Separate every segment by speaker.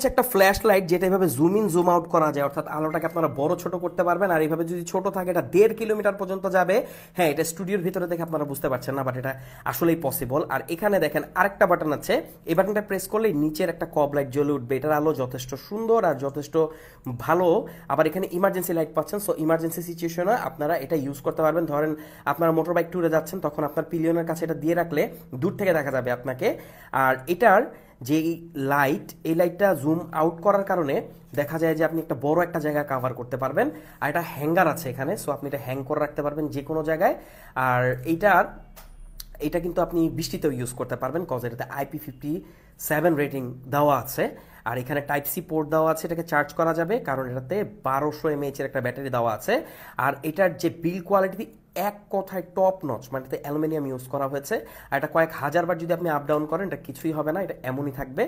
Speaker 1: হচ্ছে একটা flash light যেটা এইভাবে জুম ইন জুম আউট করা যায় অর্থাৎ আলোটাকে আপনারা বড় ছোট করতে পারবেন আর এইভাবে যদি ছোট থাকে এটা দেড় কিলোমিটার পর্যন্ত যাবে হ্যাঁ এটা স্টুডিওর ভিতরে দেখে আপনারা বুঝতে পারছেন না বাট এটা আসলেই পসিবল আর এখানে দেখেন আরেকটা বাটন আছে এই বাটনটা প্রেস করলেই নিচের একটা কব লাইট জ্বলে উঠবে এটার আলো যথেষ্ট সুন্দর আর যথেষ্ট ভালো আবার এখানে ইমার্জেন্সি লাইট পাচ্ছেন সো ইমার্জেন্সি সিচুয়েশনে আপনারা এটা ইউজ করতে পারবেন ধরেন আপনারা মোটর বাইক ট্যুরে যাচ্ছেন তখন আপনার পিলিয়নের কাছে এটা দিয়ে রাখলে দূর থেকে দেখা যাবে আপনাকে আর এটার যে লাইট এই লাইটটা জুম আউট করার কারণে দেখা যায় যে আপনি একটা বড় একটা জায়গা কাভার করতে পারবেন আর এটা হ্যাঙ্গার আছে এখানে সো আপনি এটা হ্যাং করে রাখতে পারবেন যে কোনো জায়গায় আর এইটার এটা কিন্তু আপনি বৃষ্টিতেও ইউজ করতে পারবেন কজ এটাতে আইপি ফিফটি সেভেন রেটিং দেওয়া আছে আর এখানে টাইপ সি পোর্ট দেওয়া আছে এটাকে চার্জ করা যাবে কারণ এটাতে বারোশো এমএইচের একটা ব্যাটারি দেওয়া আছে আর এটার যে বিল কোয়ালিটি এক কথায় টপ নচ মানে এটাতে অ্যালুমিনিয়াম ইউজ করা হয়েছে আর এটা কয়েক হাজারবার যদি আপনি আপ ডাউন করেন এটা কিছুই হবে না এটা এমনই থাকবে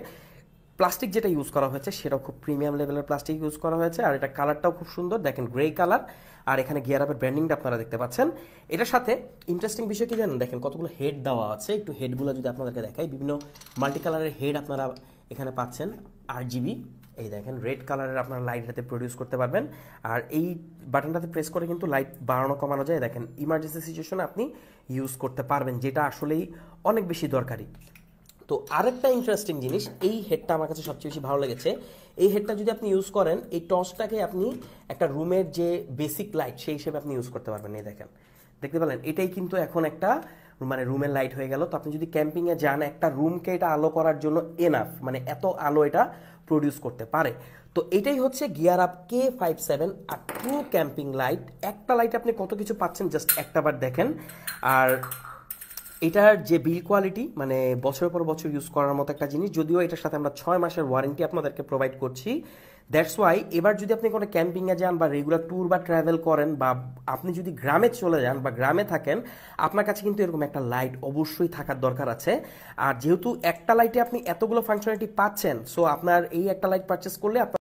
Speaker 1: প্লাস্টিক যেটা ইউজ করা হয়েছে সেটাও খুব প্রিমিয়াম লেভেলের প্লাস্টিক ইউজ করা হয়েছে আর এটা কালারটাও খুব সুন্দর দেখেন গ্রে কালার আর এখানে গিয়ার আপের ব্র্যান্ডিংটা আপনারা দেখতে পাচ্ছেন এটার সাথে ইন্টারেস্টিং বিষয় কি জানেন দেখেন কতগুলো হেড দেওয়া আছে একটু হেডগুলো যদি আপনাদেরকে দেখাই বিভিন্ন মাল্টি কালারের হেড আপনারা এখানে পাচ্ছেন আট জিবি এই দেখেন রেড কালারের আপনার লাইট হাতে প্রডিউস করতে পারবেন আর এই বাটনটাতে প্রেস করে কিন্তু লাইট বাড়ানো কমানো যায় দেখেন ইমার্জেন্সি সিচুয়েশনে আপনি ইউজ করতে পারবেন যেটা আসলেই অনেক বেশি দরকারি তো আরেকটা ইন্টারেস্টিং জিনিস এই হেডটা আমার কাছে সবচেয়ে বেশি ভালো লেগেছে এই হেডটা যদি আপনি ইউজ করেন এই টর্চটাকে আপনি একটা রুমের যে বেসিক লাইট সেই হিসেবে আপনি ইউজ করতে পারবেন এই দেখেন দেখতে পেলেন এটাই কিন্তু এখন একটা মানে রুমের লাইট হয়ে গেল তো আপনি যদি ক্যাম্পিংয়ে যান একটা রুমকে এটা আলো করার জন্য এনাফ মানে এত আলো এটা প্রডিউস করতে পারে তো এটাই হচ্ছে gear up K five seven আর ট্রু ক্যাম্পিং লাইট একটা লাইট আপনি কত কিছু পাচ্ছেন জাস্ট একটাবার দেখেন আর এটার যে বিল কোয়ালিটি মানে বছর পর বছর ইউজ করার মতো একটা জিনিস যদিও এটার সাথে আমরা ছয় মাসের ওয়ারেন্টি আপনাদেরকে প্রোভাইড করছি দ্যাটস ওয়াই এবার যদি আপনি কোনো ক্যাম্পিংয়ে যান বা রেগুলার ট্যুর বা ট্রাভেল করেন বা আপনি যদি গ্রামে চলে যান বা গ্রামে থাকেন আপনার কাছে কিন্তু এরকম একটা লাইট অবশ্যই থাকার দরকার আছে আর যেহেতু একটা লাইটে আপনি এতগুলো ফাংশনালিটি পাচ্ছেন সো আপনার এই একটা লাইট পারচেস করলে আপনার